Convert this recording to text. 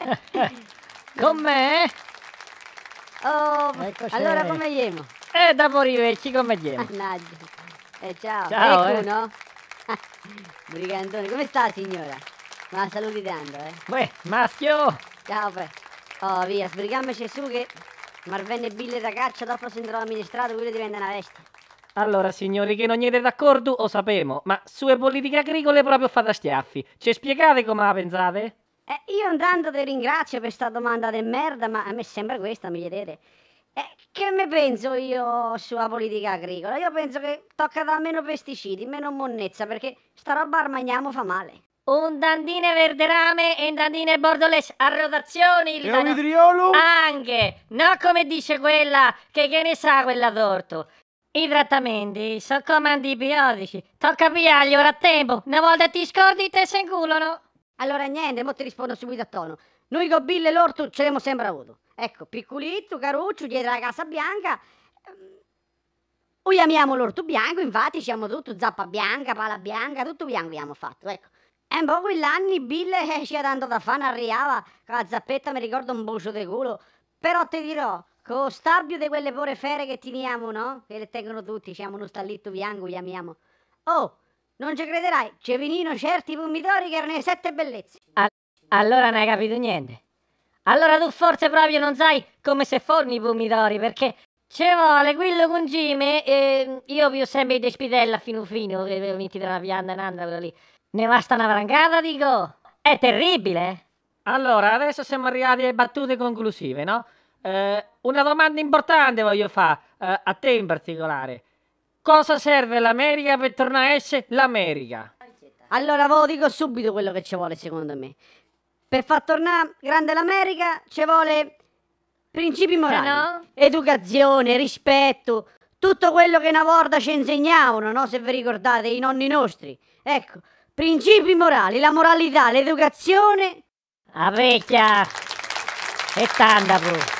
Con me? Oh, ecco allora come andiamo? E eh, dopo arrivederci come andiamo? Mannaggia. Eh, ciao. Ciao, e eh. no? Brigantone, come sta signora? Ma saluti tanto, eh. Uè, maschio! Ciao, pre. Oh, via, sbrigamoci su che Marvenne Bille da caccia, dopo se entrò amministrato, quello diventa una veste. Allora, signori, che non siete d'accordo, lo sapemo, ma sulle politiche agricole proprio fate a schiaffi. Ci spiegate come la pensate? Eh, io intanto ti ringrazio per questa domanda del merda, ma a me sembra questa, mi chiedete. Eh, che ne penso io sulla politica agricola? Io penso che tocca da meno pesticidi, meno monnezza, perché sta roba armagniamo fa male. Un dandine verderame e un dandine bordoles a rotazione. Il e un idriolo? Anche, no come dice quella, che che ne sa quella d'orto. I trattamenti sono come antibiotici, tocca pigliarli ora a tempo, una volta ti scordi te se inculano. Allora niente, mo ti rispondo subito a tono. Noi con Bill e l'orto ce l'abbiamo sempre avuto. Ecco, piccolito, caruccio, dietro la Casa Bianca. Noi ehm, amiamo l'orto bianco, infatti siamo tutto zappa bianca, pala bianca, tutto bianco abbiamo fatto, ecco. E un po' quell'anno Bill eh, ci ha tanto da fare, arrivava, con la zappetta mi ricordo un bucio di culo. Però ti dirò, con lo stabio di quelle porefere che teniamo, no? Che le tengono tutti, siamo uno stallito bianco, li amiamo. Oh, non ci crederai, Cevinino, certi pomidori che erano le sette bellezze. A- allora non hai capito niente. Allora tu forse proprio non sai come se forni i pomidori, perché ci vuole quello con Gime e mm, io più sempre di spidella fino fino, che eh, eh, metti tra una pianta e un'altra quella lì. Ne basta una frangata, dico. È terribile. Eh. Allora, adesso siamo arrivati alle battute conclusive, no? Eh, una domanda importante voglio fare, eh, a te in particolare. Cosa serve l'America per tornare a essere l'America? Allora, ve lo dico subito quello che ci vuole, secondo me. Per far tornare grande l'America ci vuole principi morali, eh no? educazione, rispetto, tutto quello che una volta ci insegnavano, no? se vi ricordate, i nonni nostri. Ecco, principi morali, la moralità, l'educazione. La vecchia e tanta pure.